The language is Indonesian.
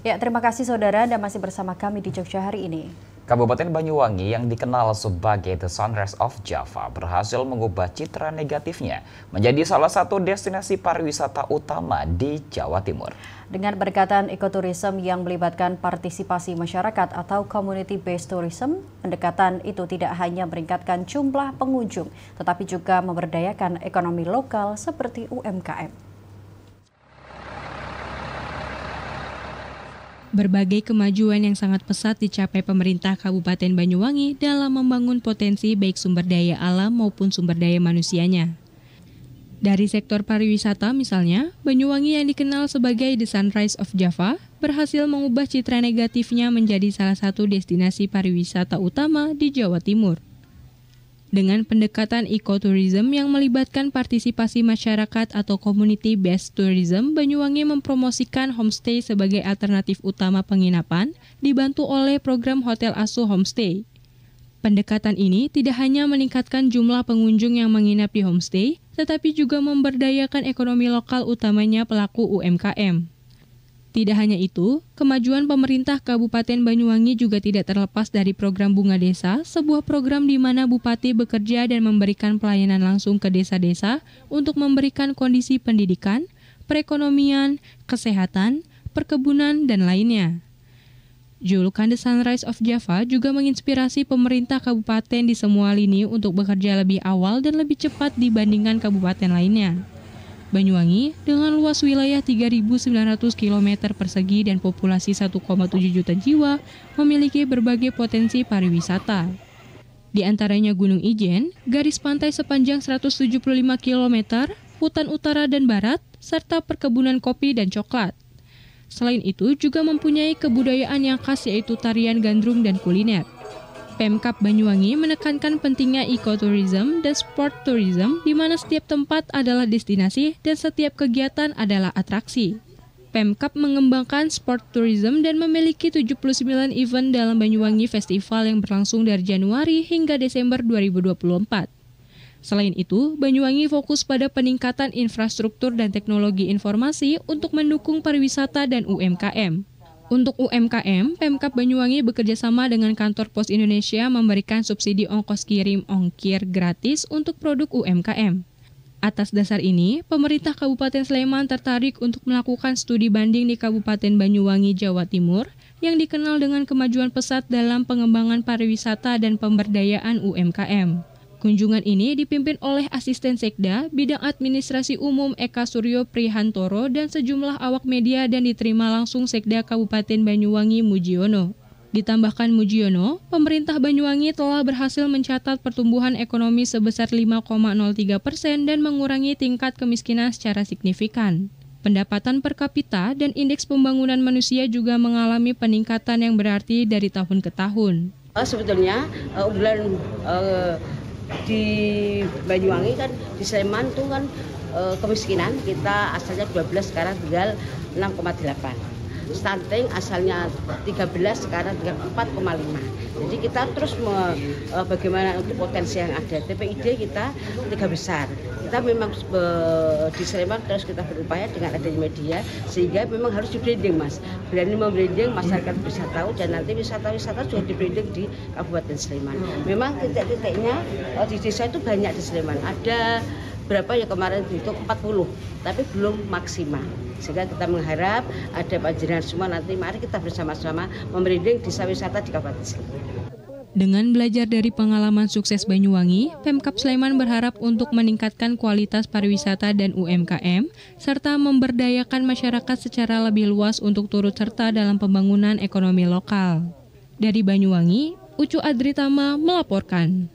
Ya, terima kasih saudara Anda masih bersama kami di Jogja hari ini. Kabupaten Banyuwangi yang dikenal sebagai The Sunrise of Java berhasil mengubah citra negatifnya menjadi salah satu destinasi pariwisata utama di Jawa Timur. Dengan pendekatan ekoturism yang melibatkan partisipasi masyarakat atau community based tourism, pendekatan itu tidak hanya meningkatkan jumlah pengunjung, tetapi juga memberdayakan ekonomi lokal seperti UMKM. Berbagai kemajuan yang sangat pesat dicapai pemerintah Kabupaten Banyuwangi dalam membangun potensi baik sumber daya alam maupun sumber daya manusianya. Dari sektor pariwisata misalnya, Banyuwangi yang dikenal sebagai The Sunrise of Java berhasil mengubah citra negatifnya menjadi salah satu destinasi pariwisata utama di Jawa Timur dengan pendekatan ekoturism yang melibatkan partisipasi masyarakat atau community based tourism, Banyuwangi mempromosikan homestay sebagai alternatif utama penginapan, dibantu oleh program Hotel Asu Homestay. Pendekatan ini tidak hanya meningkatkan jumlah pengunjung yang menginap di homestay, tetapi juga memberdayakan ekonomi lokal utamanya pelaku UMKM. Tidak hanya itu, kemajuan pemerintah Kabupaten Banyuwangi juga tidak terlepas dari program Bunga Desa, sebuah program di mana bupati bekerja dan memberikan pelayanan langsung ke desa-desa untuk memberikan kondisi pendidikan, perekonomian, kesehatan, perkebunan, dan lainnya. Julukan The Sunrise of Java juga menginspirasi pemerintah kabupaten di semua lini untuk bekerja lebih awal dan lebih cepat dibandingkan kabupaten lainnya. Banyuwangi dengan luas wilayah 3.900 km persegi dan populasi 1,7 juta jiwa memiliki berbagai potensi pariwisata. Di antaranya Gunung Ijen, garis pantai sepanjang 175 km, hutan utara dan barat, serta perkebunan kopi dan coklat. Selain itu juga mempunyai kebudayaan yang khas yaitu tarian gandrung dan kuliner. Pemkap Banyuwangi menekankan pentingnya ekoturism dan sport tourism di mana setiap tempat adalah destinasi dan setiap kegiatan adalah atraksi. Pemkap mengembangkan sport tourism dan memiliki 79 event dalam Banyuwangi Festival yang berlangsung dari Januari hingga Desember 2024. Selain itu, Banyuwangi fokus pada peningkatan infrastruktur dan teknologi informasi untuk mendukung pariwisata dan UMKM. Untuk UMKM, Pemkap Banyuwangi bekerja sama dengan Kantor Pos Indonesia memberikan subsidi ongkos kirim ongkir gratis untuk produk UMKM. Atas dasar ini, pemerintah Kabupaten Sleman tertarik untuk melakukan studi banding di Kabupaten Banyuwangi, Jawa Timur, yang dikenal dengan kemajuan pesat dalam pengembangan pariwisata dan pemberdayaan UMKM. Kunjungan ini dipimpin oleh Asisten Sekda Bidang Administrasi Umum Eka Suryo Prihantoro dan sejumlah awak media dan diterima langsung Sekda Kabupaten Banyuwangi Mujiono. Ditambahkan Mujiono, pemerintah Banyuwangi telah berhasil mencatat pertumbuhan ekonomi sebesar 5,03 persen dan mengurangi tingkat kemiskinan secara signifikan. Pendapatan per kapita dan indeks pembangunan manusia juga mengalami peningkatan yang berarti dari tahun ke tahun. Sebetulnya uh, eh, bulan uh, eh, di Banyuwangi kan di Sleman tuh kan e, kemiskinan kita asalnya 12 sekarang tinggal 6,8 stunting asalnya 13 sekarang 4,5 jadi kita terus me, e, bagaimana untuk potensi yang ada TPID kita tiga besar kita memang eh, di Sleman terus kita berupaya dengan adanya media sehingga memang harus dibranding mas berani membranding masyarakat bisa tahu dan nanti wisata-wisata juga dibranding di Kabupaten Sleman memang titik-titiknya eh, di desa itu banyak di Sleman ada berapa ya kemarin itu 40 tapi belum maksimal sehingga kita mengharap ada panjenengan semua nanti mari kita bersama-sama membranding desa wisata di Kabupaten Sleman dengan belajar dari pengalaman sukses Banyuwangi, Pemkap Sleman berharap untuk meningkatkan kualitas pariwisata dan UMKM, serta memberdayakan masyarakat secara lebih luas untuk turut serta dalam pembangunan ekonomi lokal. Dari Banyuwangi, Ucu Adritama melaporkan.